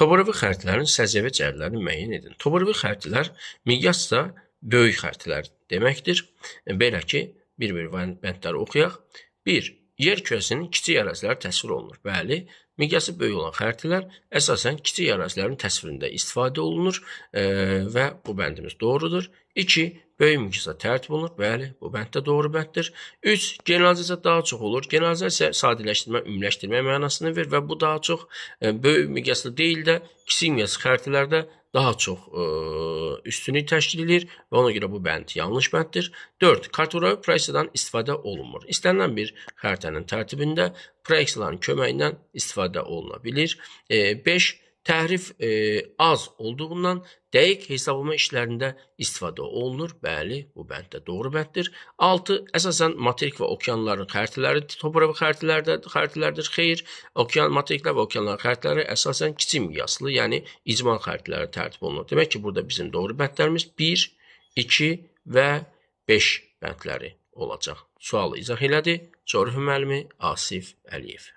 Topografi xəritələrin səciyyəvi cəhətlərini müəyyən edin. Topografi xəritələr miqyasda böyük xəritələr deməkdir. Belə ki, bir-bir bəndləri oxuyaq. 1. Yer kürəsinin kiçik əraziləri təsvir olunur. Bəli, miqyası böyük olan xəritələr əsasən kiçik ərazilərin təsvirində istifadə olunur e, və bu bəndimiz doğrudur. 2. Böyük miqyasda tərtib olunur. Bəli, bu bənd də doğru bənddir. 3. Generalizasiya daha çox olur. Generalizasiya sadələşdirmə, ümumiləşdirmə mənasını verir və bu daha çox e, böyük miqyaslı deyil də kiçik miqyaslı xəritələrdə daha çox ə, üstünlük təşkil edir və ona görə bu bənd yanlış bənddir. 4. Kartografi proyeksiyadan istifadə olunmur. İstənilən bir xəritənin tərtibində proyeksiyaların köməyindən istifadə oluna bilir. 5. E, Təhrif e, az olduğundan dəqiq hesablama işlərində istifadə olunur. Bəli, bu bənd də doğru bənddir. 6 əsasən materik və okeanların xəritələri, topografi xəritələrdə xəritələrdir. Xeyr, okean materiklər və okeanların xəritələri əsasən kiçik miqyaslı, yəni icmal xəritələri tərtib olunur. Demək ki, burada bizim doğru bəndlərimiz 1, 2 və 5 bəndləri olacaq. Sualı izah elədi. Coğrafiya müəllimi Asif Əliyev.